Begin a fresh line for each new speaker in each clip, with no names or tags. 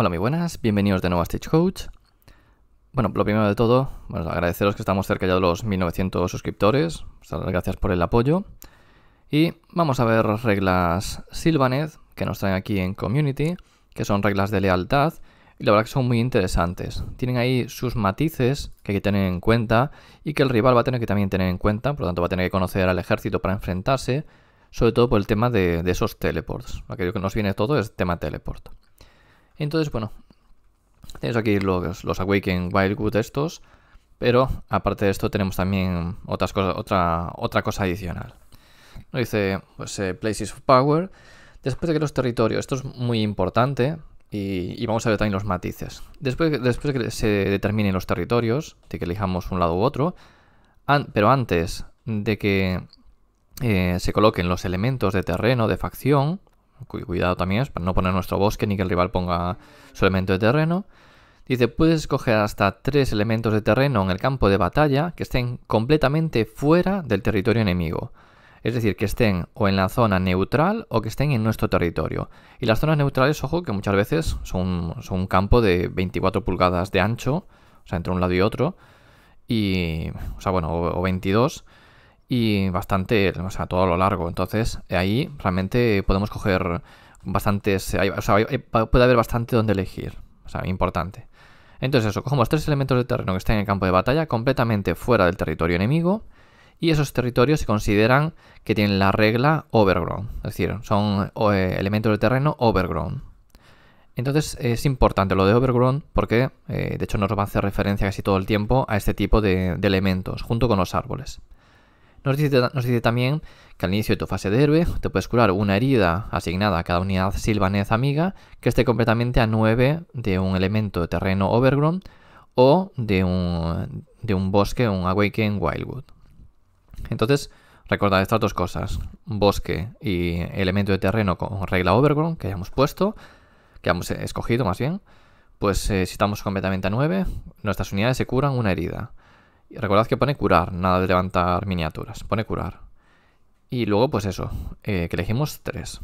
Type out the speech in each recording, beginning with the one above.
Hola, muy buenas, bienvenidos de nuevo a Stagecoach. Bueno, lo primero de todo, agradeceros que estamos cerca ya de los 1900 suscriptores, muchas gracias por el apoyo. Y vamos a ver reglas Silvaneth que nos traen aquí en Community, que son reglas de lealtad, y la verdad que son muy interesantes. Tienen ahí sus matices que hay que tener en cuenta y que el rival va a tener que también tener en cuenta, por lo tanto va a tener que conocer al ejército para enfrentarse, sobre todo por el tema de, de esos teleports. Aquello que nos viene todo es tema teleport. Entonces, bueno, tenemos aquí los, los Awaken Wildwood estos, pero aparte de esto tenemos también otras cosas, otra, otra cosa adicional. Lo dice, pues, eh, Places of Power. Después de que los territorios, esto es muy importante, y, vamos a ver también los matices. Después, después de que se determinen los territorios, de que elijamos un lado u otro, pero antes de que eh, se coloquen los elementos de terreno, de facción, Cuidado también es para no poner nuestro bosque ni que el rival ponga su elemento de terreno. Dice, puedes escoger hasta tres elementos de terreno en el campo de batalla que estén completamente fuera del territorio enemigo. Es decir, que estén o en la zona neutral o que estén en nuestro territorio. Y las zonas neutrales, ojo, que muchas veces son, un campo de 24 pulgadas de ancho, o sea, entre un lado y otro, y, o sea, bueno, o, o 22, y bastante, o sea, todo a lo largo. Entonces, ahí realmente podemos coger bastantes, o sea, puede haber bastante donde elegir, o sea, importante. Entonces eso, cogemos tres elementos de terreno que están en el campo de batalla completamente fuera del territorio enemigo y esos territorios se consideran que tienen la regla overgrown, es decir, son eh, elementos de terreno overgrown. Entonces es importante lo de overgrown porque eh, de hecho nos va a hacer referencia casi todo el tiempo a este tipo de elementos junto con los árboles. Nos dice, también que al inicio de tu fase de héroe te puedes curar una herida asignada a cada unidad silvanez amiga que esté completamente a 9 de un elemento de terreno overgrown o de un, un bosque, un awaken wildwood. Entonces, recordad estas dos cosas, bosque y elemento de terreno con regla overgrown que hayamos puesto, que hemos eh, escogido más bien, pues eh, si estamos completamente a 9, nuestras unidades se curan una herida. Y recordad que pone curar, nada de levantar miniaturas, pone curar. Y luego pues eso, eh, que elegimos tres.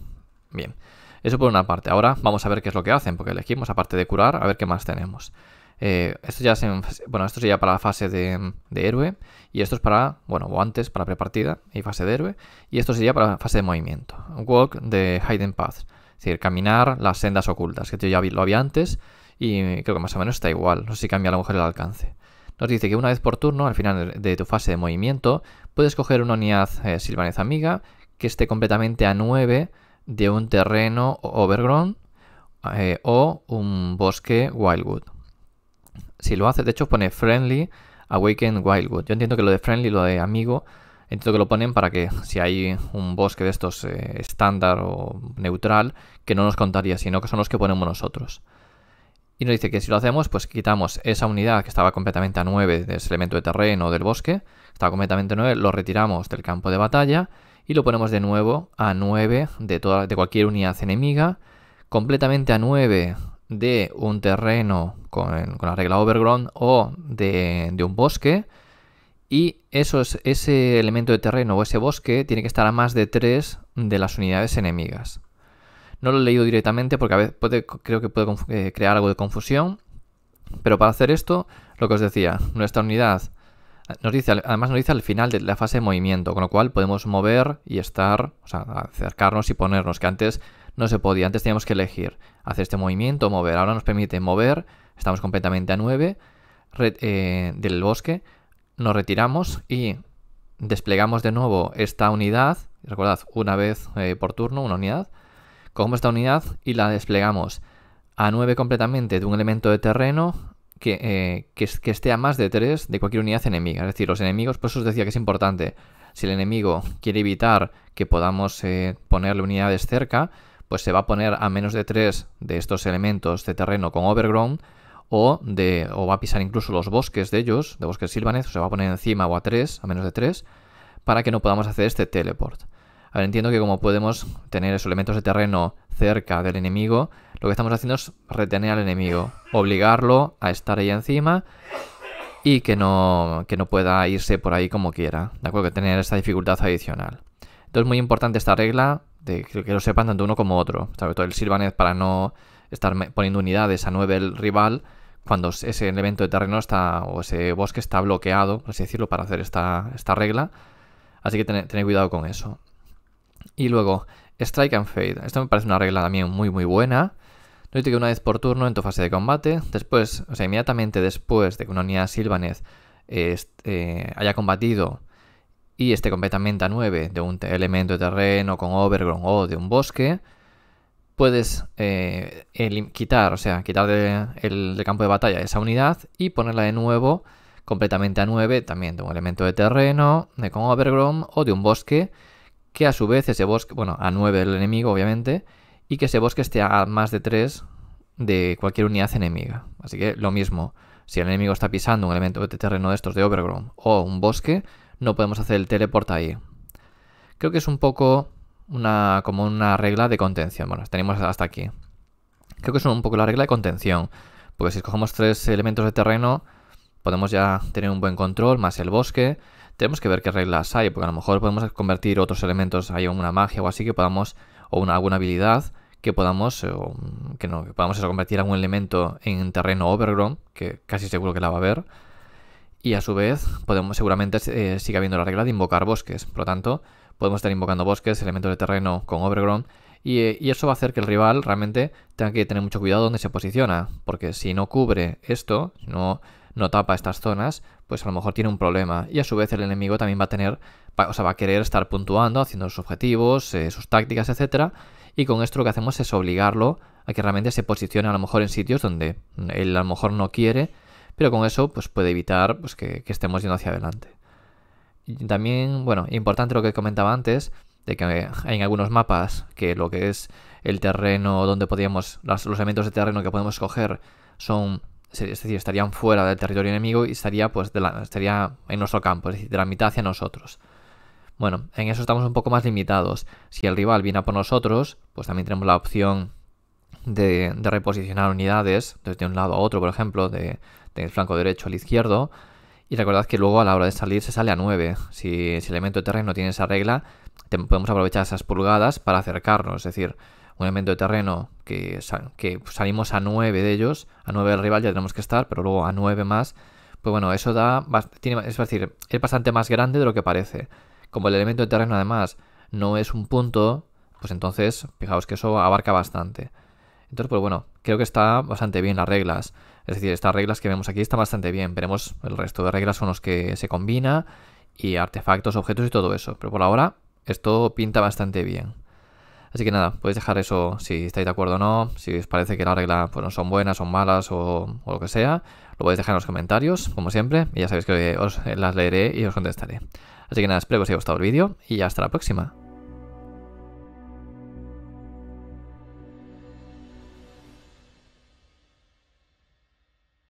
Bien, eso por una parte. Ahora vamos a ver qué es lo que hacen, porque elegimos, aparte de curar, a ver qué más tenemos. Eh, esto ya es bueno, esto sería para la fase de, héroe y esto es para, bueno, o antes, para prepartida y fase de héroe y esto sería para la fase de movimiento. Walk de Hidden path, es decir, caminar las sendas ocultas, que yo ya lo había antes y creo que más o menos está igual, no sé si cambia a lo mejor el alcance. Nos dice que una vez por turno, al final de tu fase de movimiento, puedes coger una unidad eh, Silvanez Amiga que esté completamente a 9 de un terreno overgrown eh, o un bosque wildwood. Si lo haces, de hecho pone friendly awaken wildwood. Yo entiendo que lo de friendly, lo de amigo, entiendo que lo ponen para que si hay un bosque de estos eh, estándar o neutral, que no nos contaría, sino que son los que ponemos nosotros. Y nos dice que si lo hacemos, pues quitamos esa unidad que estaba completamente a 9 de ese elemento de terreno o del bosque, estaba completamente a 9, lo retiramos del campo de batalla y lo ponemos de nuevo a 9 de, de cualquier unidad enemiga, completamente a 9 de un terreno con, la regla overground o de, un bosque, y ese elemento de terreno o ese bosque tiene que estar a más de 3 de las unidades enemigas. No lo he leído directamente porque a veces creo que puede eh, crear algo de confusión. Pero para hacer esto, lo que os decía, nuestra unidad eh, nos dice, además nos dice al final de la fase de movimiento, con lo cual podemos mover y estar, o sea, acercarnos y ponernos, que antes no se podía, antes teníamos que elegir hacer este movimiento o mover. Ahora nos permite mover, estamos completamente a 9 eh, del bosque, nos retiramos y desplegamos de nuevo esta unidad, recordad, una vez por turno, una unidad, Cogemos esta unidad y la desplegamos a 9 completamente de un elemento de terreno que, eh, esté a más de 3 de cualquier unidad enemiga. Es decir, los enemigos, por eso os decía que es importante. Si el enemigo quiere evitar que podamos eh, ponerle unidades cerca, pues se va a poner a menos de 3 de estos elementos de terreno con overground o, de, va a pisar incluso los bosques de ellos, de bosques silvanes, o se va a poner encima o a 3, a menos de 3, para que no podamos hacer este teleport. Ahora entiendo que como podemos tener esos elementos de terreno cerca del enemigo, lo que estamos haciendo es retener al enemigo, obligarlo a estar ahí encima y que no, no pueda irse por ahí como quiera, ¿de acuerdo? Que tener esa dificultad adicional. Entonces, es muy importante esta regla, de que lo sepan tanto uno como otro, sobre todo el Silvanet para no estar poniendo unidades a nueve el rival cuando ese elemento de terreno está o ese bosque está bloqueado, por así decirlo, para hacer esta, esta regla. Así que tener cuidado con eso. Y luego, Strike and Fade. Esto me parece una regla también muy muy buena. no que una vez por turno en tu fase de combate. Después, o sea, inmediatamente después de que una unidad Silvanez eh, eh, haya combatido y esté completamente a 9 de un elemento de terreno con Overground o de un bosque, puedes eh, quitar, o sea, quitar del de campo de batalla esa unidad y ponerla de nuevo completamente a 9, también de un elemento de terreno, de con Overground o de un bosque que a su vez ese bosque, bueno, a 9 el enemigo obviamente, y que ese bosque esté a más de 3 de cualquier unidad enemiga. Así que lo mismo, si el enemigo está pisando un elemento de terreno de estos de Overground o un bosque, no podemos hacer el teleport ahí. Creo que es un poco una, como una regla de contención. Bueno, tenemos hasta aquí. Creo que es un poco la regla de contención. Porque si escogemos tres elementos de terreno, podemos ya tener un buen control, más el bosque, tenemos que ver qué reglas hay, porque a lo mejor podemos convertir otros elementos, hay una magia o así que podamos, o una, alguna habilidad que podamos, eh, mm, que no, que podamos convertir algún elemento en terreno overgrown, que casi seguro que la va a haber. Y a su vez, podemos seguramente eh, sigue habiendo la regla de invocar bosques. Por lo tanto, podemos estar invocando bosques, elementos de terreno con overgrown. Eh, y, eso va a hacer que el rival realmente tenga que tener mucho cuidado donde se posiciona. Porque si no cubre esto, si no no tapa estas zonas, pues a lo mejor tiene un problema. Y a su vez el enemigo también va a tener, o sea, va a querer estar puntuando, haciendo sus objetivos, eh, sus tácticas, etc. Y con esto lo que hacemos es obligarlo a que realmente se posicione a lo mejor en sitios donde él a lo mejor no quiere, pero con eso pues puede evitar pues, que, estemos yendo hacia adelante. Y también, bueno, importante lo que comentaba antes, de que en algunos mapas que lo que es el terreno donde podíamos, los elementos de terreno que podemos escoger son es decir, estarían fuera del territorio enemigo y estaría, pues, de la, estaría en nuestro campo, es decir, de la mitad hacia nosotros. Bueno, en eso estamos un poco más limitados. Si el rival viene a por nosotros, pues también tenemos la opción de, reposicionar unidades desde un lado a otro, por ejemplo, de, del flanco derecho al izquierdo. Y recordad que luego a la hora de salir se sale a 9. Si, el elemento de terreno tiene esa regla, podemos aprovechar esas pulgadas para acercarnos. Es decir, un elemento de terreno que, salimos a 9 de ellos, a 9 del rival ya tenemos que estar, pero luego a 9 más, pues bueno, eso da, es decir, es bastante más grande de lo que parece. Como el elemento de terreno además no es un punto, pues entonces fijaos que eso abarca bastante. Entonces, pues bueno, creo que está bastante bien las reglas. Es decir, estas reglas que vemos aquí están bastante bien. Veremos el resto de reglas son los que se combina y artefactos, objetos y todo eso. Pero por ahora esto pinta bastante bien. Así que nada, podéis dejar eso si estáis de acuerdo o no, si os parece que las reglas pues, no son buenas, son malas o, lo que sea, lo podéis dejar en los comentarios, como siempre, y ya sabéis que os eh, las leeré y os contestaré. Así que nada, espero que os haya gustado el vídeo y hasta la próxima.